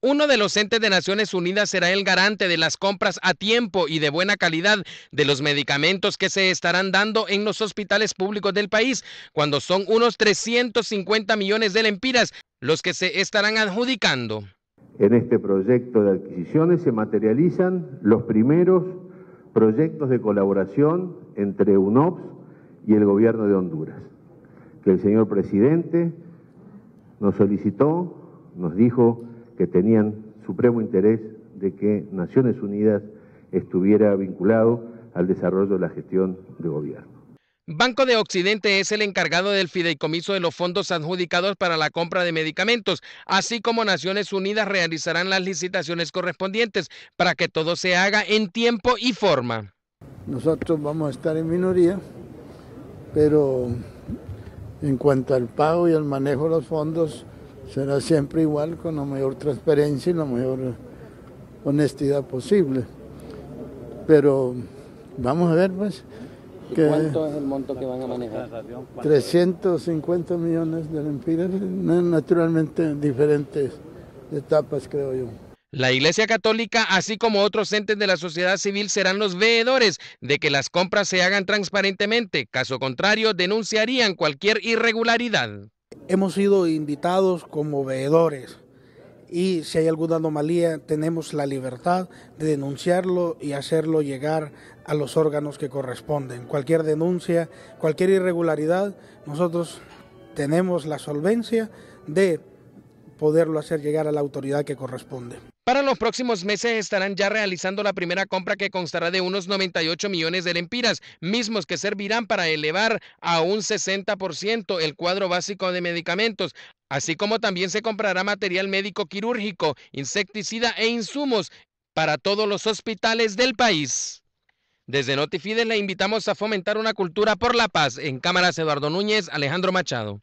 Uno de los entes de Naciones Unidas será el garante de las compras a tiempo y de buena calidad de los medicamentos que se estarán dando en los hospitales públicos del país, cuando son unos 350 millones de lempiras los que se estarán adjudicando. En este proyecto de adquisiciones se materializan los primeros proyectos de colaboración entre UNOPS y el gobierno de Honduras, que el señor presidente nos solicitó, nos dijo que tenían supremo interés de que Naciones Unidas estuviera vinculado al desarrollo de la gestión de gobierno. Banco de Occidente es el encargado del fideicomiso de los fondos adjudicados para la compra de medicamentos, así como Naciones Unidas realizarán las licitaciones correspondientes para que todo se haga en tiempo y forma. Nosotros vamos a estar en minoría, pero en cuanto al pago y al manejo de los fondos, será siempre igual con la mayor transparencia y la mayor honestidad posible. Pero vamos a ver pues. ¿Cuánto es el monto que van a manejar? 350 millones de lempiras, naturalmente diferentes etapas, creo yo. La Iglesia Católica, así como otros entes de la sociedad civil, serán los veedores de que las compras se hagan transparentemente. Caso contrario, denunciarían cualquier irregularidad hemos sido invitados como veedores y si hay alguna anomalía tenemos la libertad de denunciarlo y hacerlo llegar a los órganos que corresponden. Cualquier denuncia, cualquier irregularidad, nosotros tenemos la solvencia de poderlo hacer llegar a la autoridad que corresponde. Para los próximos meses estarán ya realizando la primera compra que constará de unos 98 millones de lempiras, mismos que servirán para elevar a un 60% el cuadro básico de medicamentos, así como también se comprará material médico quirúrgico, insecticida e insumos para todos los hospitales del país. Desde Notifide le invitamos a fomentar una cultura por la paz. En cámaras Eduardo Núñez, Alejandro Machado.